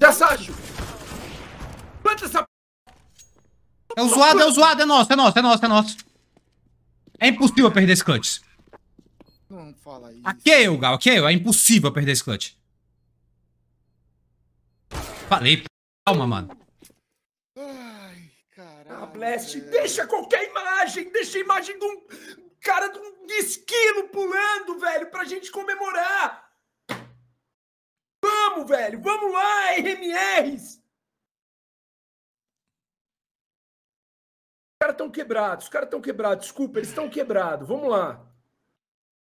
Já Sacho! Planta essa. É o zoado, é o zoado, é nosso, é nosso, é nosso, é nosso. É impossível perder esse clutch. Não fala isso. Aqui é eu, Gal, aqui é eu. É impossível perder esse clutch. Falei, p... calma, mano. Ai, caralho. Ah, Blast, deixa qualquer imagem. Deixa a imagem de um cara de um esquilo pulando, velho, pra gente comemorar. Vamos, velho! Vamos lá, RMRs! Os caras estão quebrados, os caras estão quebrados, desculpa, eles estão quebrados. Vamos lá.